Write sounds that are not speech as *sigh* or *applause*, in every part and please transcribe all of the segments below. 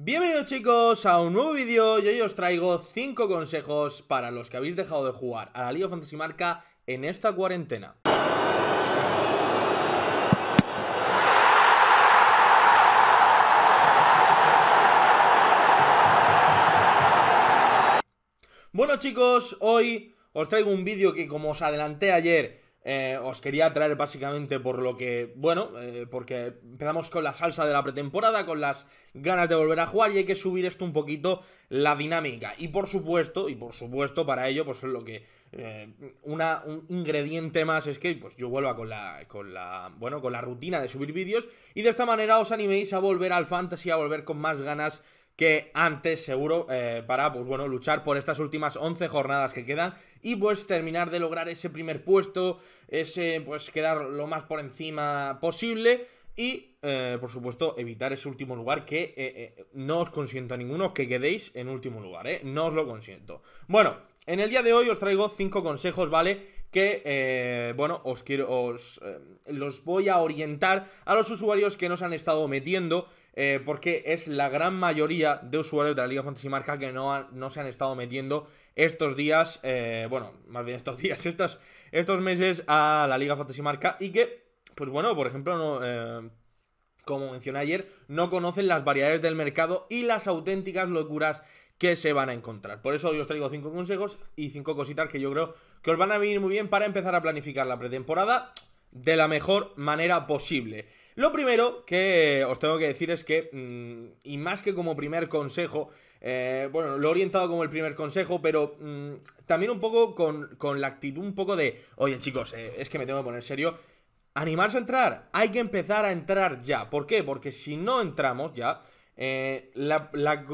Bienvenidos chicos a un nuevo vídeo y hoy os traigo 5 consejos para los que habéis dejado de jugar a la Liga Fantasy Marca en esta cuarentena. Bueno chicos, hoy os traigo un vídeo que como os adelanté ayer eh, os quería traer básicamente por lo que, bueno, eh, porque empezamos con la salsa de la pretemporada, con las ganas de volver a jugar y hay que subir esto un poquito la dinámica. Y por supuesto, y por supuesto para ello, pues lo que eh, una, un ingrediente más es que pues yo vuelva con la, con la, bueno, con la rutina de subir vídeos y de esta manera os animéis a volver al fantasy, a volver con más ganas que antes, seguro, eh, para, pues bueno, luchar por estas últimas 11 jornadas que quedan y pues terminar de lograr ese primer puesto, ese, pues quedar lo más por encima posible y, eh, por supuesto, evitar ese último lugar que eh, no os consiento a ninguno que quedéis en último lugar, ¿eh? No os lo consiento. Bueno, en el día de hoy os traigo 5 consejos, ¿vale? que, bueno, os quiero, os, los voy a orientar a los usuarios que nos han estado metiendo eh, porque es la gran mayoría de usuarios de la Liga Fantasy Marca que no, se han estado metiendo estos días, eh, bueno, más bien estos *laughs* días, estos, estos meses a la Liga Fantasy Marca y que, pues bueno, por ejemplo, eh, como mencioné ayer, no conocen las variedades del mercado y las auténticas locuras que se van a encontrar. Por eso hoy os traigo cinco consejos y cinco cositas que yo creo que os van a venir muy bien para empezar a planificar la pretemporada de la mejor manera posible. Lo primero que os tengo que decir es que, mm, y más que como primer consejo, eh, bueno, lo he orientado como el primer consejo, pero mm, también un poco con, la actitud un poco de, oye chicos, eh, es que me tengo que poner serio. Animarse a entrar, hay que empezar a entrar ya. ¿Por qué? Porque si no entramos ya, eh, la,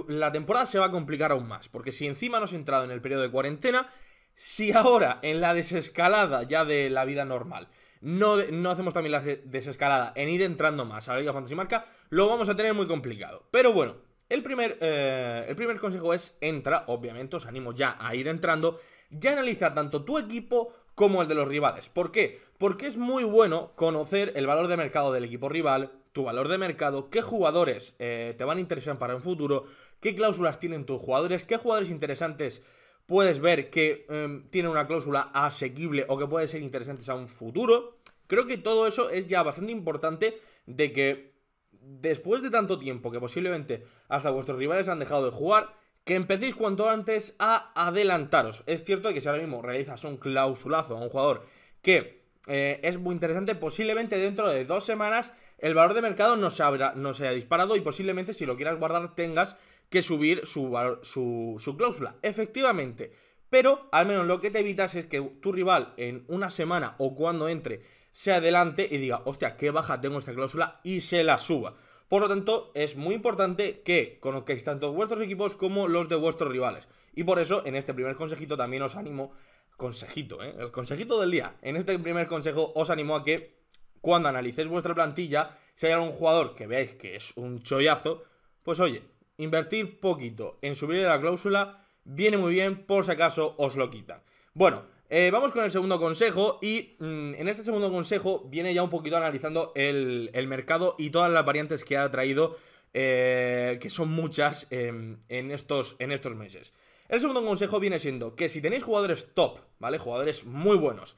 la temporada se va a complicar aún más. Porque si encima no has entrado en el periodo de cuarentena, si ahora en la desescalada ya de la vida normal no, hacemos también la desescalada en ir entrando más a la Liga Fantasy Marca, lo vamos a tener muy complicado. Pero bueno, el primer, eh, el primer consejo es entra, obviamente os animo ya a ir entrando, ya analiza tanto tu equipo como el de los rivales. ¿Por qué? Porque es muy bueno conocer el valor de mercado del equipo rival, tu valor de mercado, qué jugadores eh, te van a interesar para un futuro, qué cláusulas tienen tus jugadores, qué jugadores interesantes puedes ver que em, tiene una cláusula asequible o que puede ser interesante a un futuro. Creo que todo eso es ya bastante importante de que después de tanto tiempo que posiblemente hasta vuestros rivales han dejado de jugar, que empecéis cuanto antes a adelantaros. Es cierto que si ahora mismo realizas un clausulazo a un jugador que eh, es muy interesante, posiblemente dentro de dos semanas el valor de mercado no se, haya no se ha disparado y posiblemente si lo quieras guardar tengas que subir su, su, su cláusula. Efectivamente. Pero al menos lo que te evitas es que tu rival en una semana o cuando entre se adelante y diga, hostia, qué baja tengo esta cláusula y se la suba. Por lo tanto, es muy importante que conozcáis tanto vuestros equipos como los de vuestros rivales. Y por eso, en este primer consejito también os animo, consejito, ¿eh? el consejito del día, en este primer consejo os animo a que cuando analicéis vuestra plantilla, si hay algún jugador que veáis que es un chollazo, pues oye, Invertir poquito en subir la cláusula viene muy bien por si acaso os lo quitan. Bueno, eh, vamos con el segundo consejo y mm, en este segundo consejo viene ya un poquito analizando el, mercado y todas las variantes que ha traído, eh, que son muchas en, estos, en estos meses. El segundo consejo viene siendo que si tenéis jugadores top, ¿vale? Jugadores muy buenos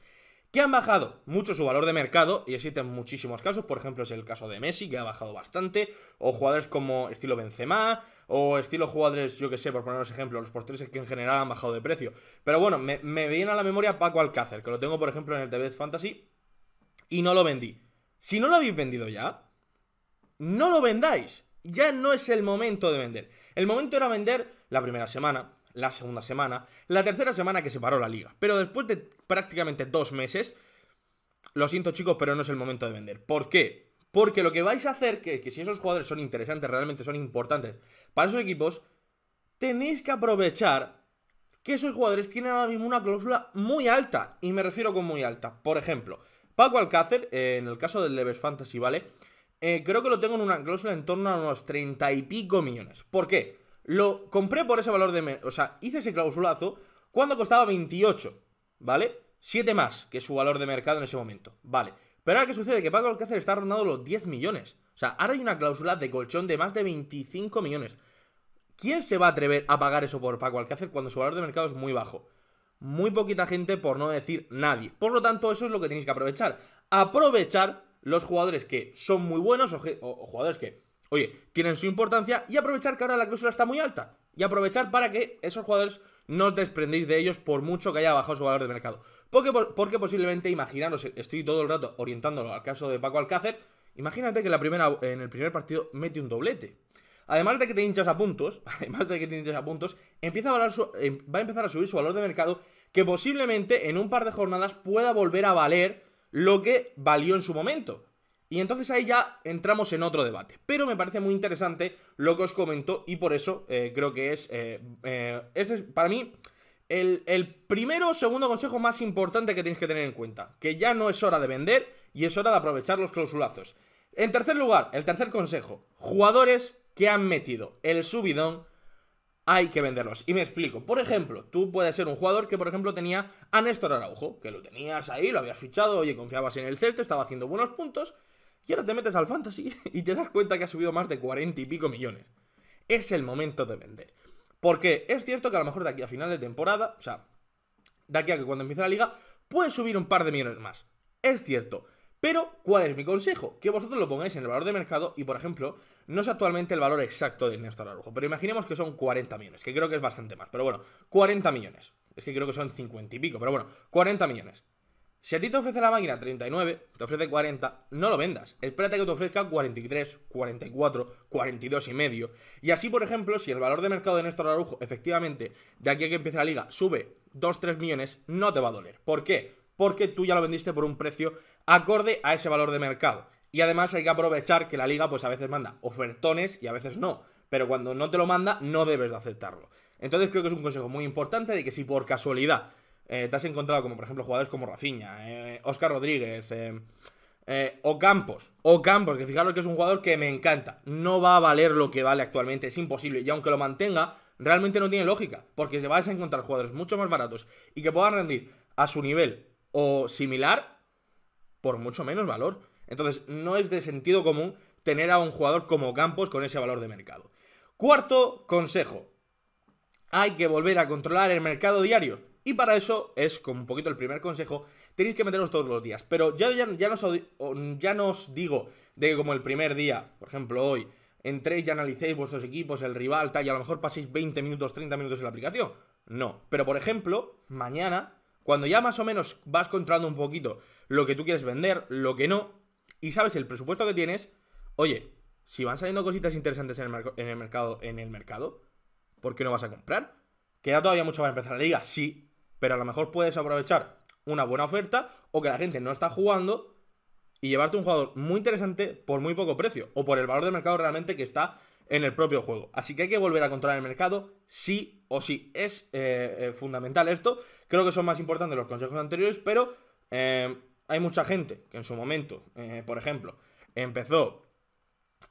que han bajado mucho su valor de mercado y existen muchísimos casos, por ejemplo es el caso de Messi que ha bajado bastante, o jugadores como estilo Benzema, o estilo jugadores, yo que sé, por poner ejemplo, ejemplos, los porteros que en general han bajado de precio. Pero bueno, me, viene a la memoria Paco Alcácer, que lo tengo por ejemplo en el TVS Fantasy y no lo vendí. Si no lo habéis vendido ya, no lo vendáis. Ya no es el momento de vender. El momento era vender la primera semana, la segunda semana, la tercera semana que se paró la liga. Pero después de prácticamente dos meses, lo siento chicos, pero no es el momento de vender. ¿Por qué? Porque lo que vais a hacer, que, que si esos jugadores son interesantes, realmente son importantes para esos equipos, tenéis que aprovechar que esos jugadores tienen ahora mismo una cláusula muy alta. Y me refiero con muy alta. Por ejemplo, Paco Alcácer, eh, en el caso del Leves Fantasy, ¿vale? Eh, creo que lo tengo en una cláusula en torno a unos Treinta y pico millones. ¿Por qué? Lo compré por ese valor de... o sea, hice ese clausulazo cuando costaba 28, ¿vale? 7 más que su valor de mercado en ese momento, ¿vale? Pero ahora, ¿qué sucede? Que Paco Alcácer está rondando los 10 millones. O sea, ahora hay una cláusula de colchón de más de 25 millones. ¿Quién se va a atrever a pagar eso por Paco Alcácer cuando su valor de mercado es muy bajo? Muy poquita gente, por no decir nadie. Por lo tanto, eso es lo que tenéis que aprovechar. Aprovechar los jugadores que son muy buenos o jugadores que oye, tienen su importancia y aprovechar que ahora la cláusula está muy alta. Y aprovechar para que esos jugadores no os desprendéis de ellos por mucho que haya bajado su valor de mercado. Porque, posiblemente, imaginaros, estoy todo el rato orientándolo al caso de Paco Alcácer, imagínate que la primera, en el primer partido mete un doblete. Además de que te hinchas a puntos, *laughs* además de que te hinchas a puntos, empieza a em, va a empezar a subir su valor de mercado que posiblemente en un par de jornadas pueda volver a valer lo que valió en su momento. Y entonces ahí ya entramos en otro debate. Pero me parece muy interesante lo que os comento y por eso eh, creo que es, eh, eh, este es para mí el, el primero o segundo consejo más importante que tenéis que tener en cuenta. Que ya no es hora de vender y es hora de aprovechar los clausulazos. En tercer lugar, el tercer consejo. Jugadores que han metido el subidón hay que venderlos. Y me explico. Por ejemplo, tú puedes ser un jugador que, por ejemplo, tenía a Néstor Araujo, que lo tenías ahí, lo habías fichado, oye, confiabas en el Celta, estaba haciendo buenos puntos, y ahora te metes al fantasy *laughs* y te das cuenta que ha subido más de 40 y pico millones. Es el momento de vender. Porque es cierto que a lo mejor de aquí a final de temporada, o sea, de aquí a que cuando empiece la liga, puede subir un par de millones más. Es cierto. Pero, ¿cuál es mi consejo? Que vosotros lo pongáis en el valor de mercado y, por ejemplo, no es actualmente el valor exacto de Néstor Rojo, pero imaginemos que son 40 millones, que creo que es bastante más, pero bueno, 40 millones. Es que creo que son 50 y pico, pero bueno, 40 millones. Si a ti te ofrece la máquina 39, te ofrece 40, no lo vendas. Espérate que te ofrezca 43, 44, 42 y medio. Y así, por ejemplo, si el valor de mercado de Néstor Arujo, efectivamente, de aquí a que empiece la liga, sube 2, 3 millones, no te va a doler. ¿Por qué? Porque tú ya lo vendiste por un precio acorde a ese valor de mercado. Y además hay que aprovechar que la liga pues a veces manda ofertones y a veces no. Pero cuando no te lo manda, no debes de aceptarlo. Entonces creo que es un consejo muy importante de que si por casualidad eh, te has encontrado, como por ejemplo jugadores como Rafinha, eh, Oscar Rodríguez, eh, o Campos, o Campos, que fijaros que es un jugador que me encanta. No va a valer lo que vale actualmente, es imposible. Y aunque lo mantenga, realmente no tiene lógica, porque se vas a encontrar jugadores mucho más baratos y que puedan rendir a su nivel o similar por mucho menos valor. Entonces, no es de sentido común tener a un jugador como Campos con ese valor de mercado. Cuarto consejo. Hay que volver a controlar el mercado diario. Y para eso es como un poquito el primer consejo, tenéis que meteros todos los días. Pero ya, ya, ya, ya nos digo de que como el primer día, por ejemplo hoy, entréis y analicéis vuestros equipos, el rival, tal, y a lo mejor paséis 20 minutos, 30 minutos en la aplicación. No. Pero por ejemplo, mañana, cuando ya más o menos vas controlando un poquito lo que tú quieres vender, lo que no, y sabes el presupuesto que tienes, oye, si van saliendo cositas interesantes en el, en el mercado, en el mercado, ¿por qué no vas a comprar? ¿Queda todavía mucho para empezar la liga? Sí, pero a lo mejor puedes aprovechar una buena oferta o que la gente no está jugando y llevarte un jugador muy interesante por muy poco precio o por el valor de mercado realmente que está en el propio juego. Así que hay que volver a controlar el mercado, sí o sí. Es eh, eh, fundamental esto. Creo que son más importantes los consejos anteriores, pero eh, hay mucha gente que en su momento, por ejemplo, empezó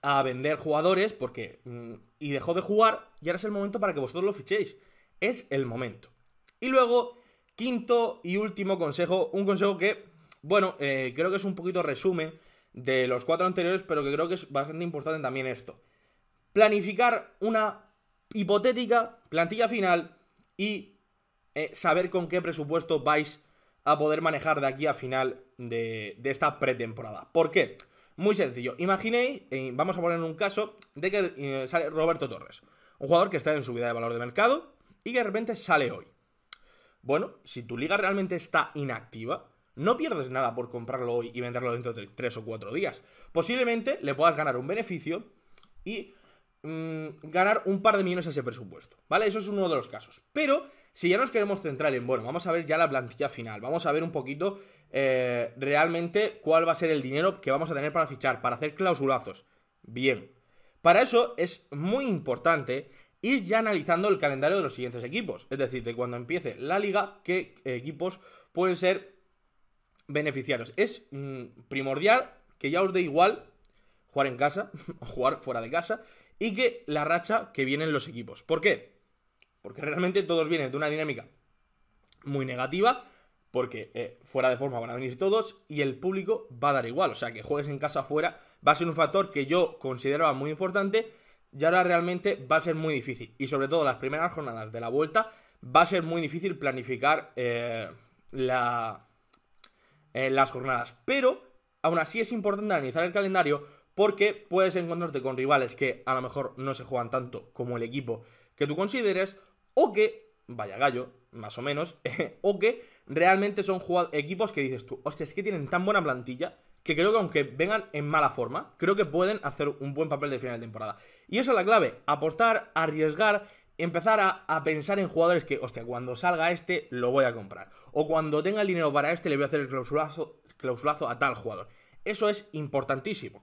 a vender jugadores porque mm, y dejó de jugar y ahora es el momento para que vosotros lo fichéis. Es el momento. Y luego Quinto y último consejo, un consejo que, bueno, eh, creo que es un poquito resumen de los cuatro anteriores, pero que creo que es bastante importante también esto. Planificar una hipotética plantilla final y eh, saber con qué presupuesto vais a poder manejar de aquí a final de, esta pretemporada. ¿Por qué? Muy sencillo. Imaginéis, eh, vamos a poner un caso de que sale Roberto Torres, un jugador que está en subida de valor de mercado y que de repente sale hoy. Bueno, si tu liga realmente está inactiva, no pierdes nada por comprarlo hoy y venderlo dentro de tres o cuatro días. Posiblemente le puedas ganar un beneficio y mm, ganar un par de millones a ese presupuesto, ¿vale? Eso es uno de los casos. Pero si ya nos queremos centrar en, bueno, vamos a ver ya la plantilla final, vamos a ver un poquito eh, realmente cuál va a ser el dinero que vamos a tener para fichar, para hacer clausulazos. Bien, para eso es muy importante ir ya analizando el calendario de los siguientes equipos. Es decir, de cuando empiece la liga, qué eh, equipos pueden ser beneficiarios. Es mm, primordial que ya os dé igual jugar en casa *laughs* o jugar fuera de casa y que la racha que vienen los equipos. ¿Por qué? Porque realmente todos vienen de una dinámica muy negativa, porque eh, fuera de forma van a venir todos y el público va a dar igual. O sea, que juegues en casa o fuera va a ser un factor que yo consideraba muy importante y ahora realmente va a ser muy difícil. Y sobre todo las primeras jornadas de la vuelta va a ser muy difícil planificar eh, la, eh, las jornadas. Pero aún así es importante analizar el calendario porque puedes encontrarte con rivales que a lo mejor no se juegan tanto como el equipo que tú consideres o que, vaya gallo, más o menos, *laughs* o que realmente son equipos que dices tú, hostia, es que tienen tan buena plantilla que creo que aunque vengan en mala forma, creo que pueden hacer un buen papel de final de temporada. Y esa es la clave, apostar, arriesgar, empezar a, pensar en jugadores que, hostia, cuando salga este lo voy a comprar. O cuando tenga el dinero para este le voy a hacer el clausulazo, clausulazo a tal jugador. Eso es importantísimo.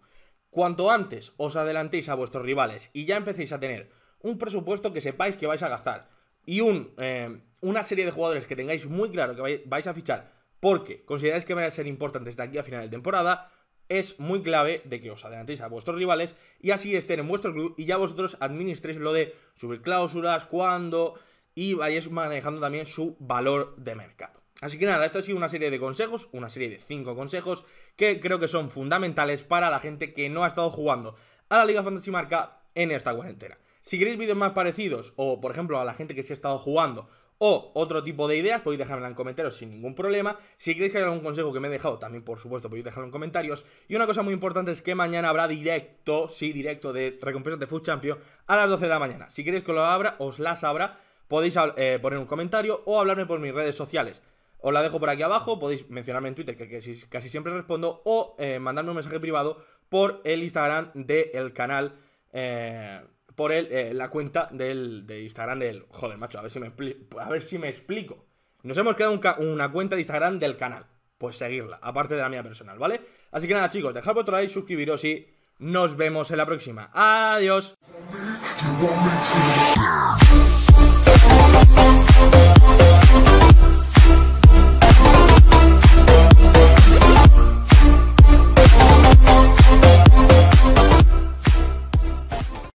Cuanto antes os adelantéis a vuestros rivales y ya empecéis a tener un presupuesto que sepáis que vais a gastar y un, eh, una serie de jugadores que tengáis muy claro que vais a fichar porque consideráis que van a ser importantes de aquí a final de temporada, es muy clave de que os adelantéis a vuestros rivales y así estén en vuestro club y ya vosotros administréis lo de subir cláusulas, cuando y vayáis manejando también su valor de mercado. Así que nada, esto ha sido una serie de consejos, una serie de 5 consejos que creo que son fundamentales para la gente que no ha estado jugando a la Liga Fantasy Marca en esta cuarentena. Si queréis vídeos más parecidos o, por ejemplo, a la gente que se ha estado jugando o otro tipo de ideas, podéis dejármela en comentarios sin ningún problema. Si queréis que haya algún consejo que me he dejado, también por supuesto podéis dejarlo en comentarios. Y una cosa muy importante es que mañana habrá directo, sí, directo de recompensas de Food Champion a las 12 de la mañana. Si queréis que lo abra, os las abra, podéis eh, poner un comentario o hablarme por mis redes sociales. Os la dejo por aquí abajo, podéis mencionarme en Twitter, que casi, siempre respondo, o eh, mandarme un mensaje privado por el Instagram del canal. Eh, por el, eh, la cuenta del, de Instagram del... Joder, macho, a ver si me, a ver si me explico. Nos hemos creado una cuenta de Instagram del canal. Pues seguirla, aparte de la mía personal, ¿vale? Así que nada, chicos, dejad vuestro like, suscribiros y nos vemos en la próxima. Adiós.